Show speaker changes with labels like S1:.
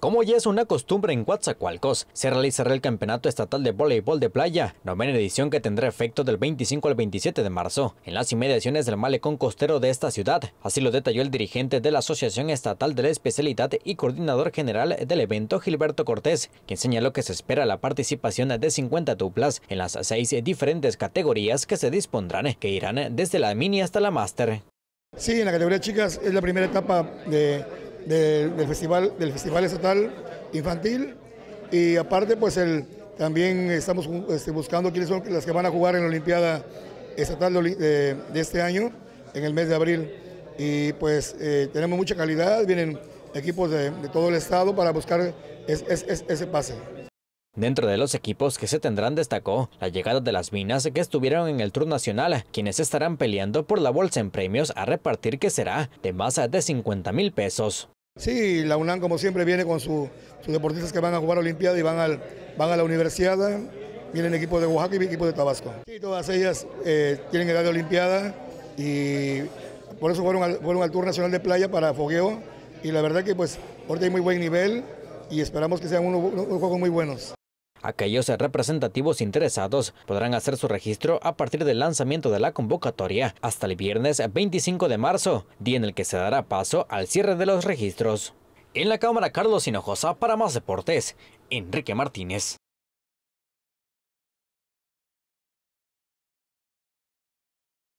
S1: Como ya es una costumbre en Coatzacoalcos, se realizará el Campeonato Estatal de Voleibol de Playa, novena edición que tendrá efecto del 25 al 27 de marzo, en las inmediaciones del malecón costero de esta ciudad. Así lo detalló el dirigente de la Asociación Estatal de la Especialidad y coordinador general del evento, Gilberto Cortés, quien señaló que se espera la participación de 50 duplas en las seis diferentes categorías que se dispondrán, que irán desde la mini hasta la máster.
S2: Sí, en la categoría chicas es la primera etapa de del, festival, del Festival Estatal Infantil y aparte pues el, también estamos este, buscando quiénes son las que van a jugar en la Olimpiada Estatal de, este año, en el mes de abril. Y pues eh, tenemos mucha calidad, vienen equipos de, todo el estado para buscar ese pase.
S1: Dentro de los equipos que se tendrán destacó la llegada de las minas que estuvieron en el Tour Nacional, quienes estarán peleando por la bolsa en premios a repartir que será de más de 50 mil pesos.
S2: Sí, la UNAM como siempre viene con sus deportistas que van a jugar Olimpiada y van, al, van a la universidad, vienen equipos de Oaxaca y equipos de Tabasco. Sí, todas ellas eh, tienen edad de Olimpiada y por eso fueron al, fueron al Tour Nacional de Playa para fogueo y la verdad que pues ahorita hay muy buen nivel y esperamos que sean unos juegos muy buenos.
S1: Aquellos representativos interesados podrán hacer su registro a partir del lanzamiento de la convocatoria hasta el viernes 25 de marzo, día en el que se dará paso al cierre de los registros. En la Cámara, Carlos Hinojosa para más deportes, Enrique Martínez.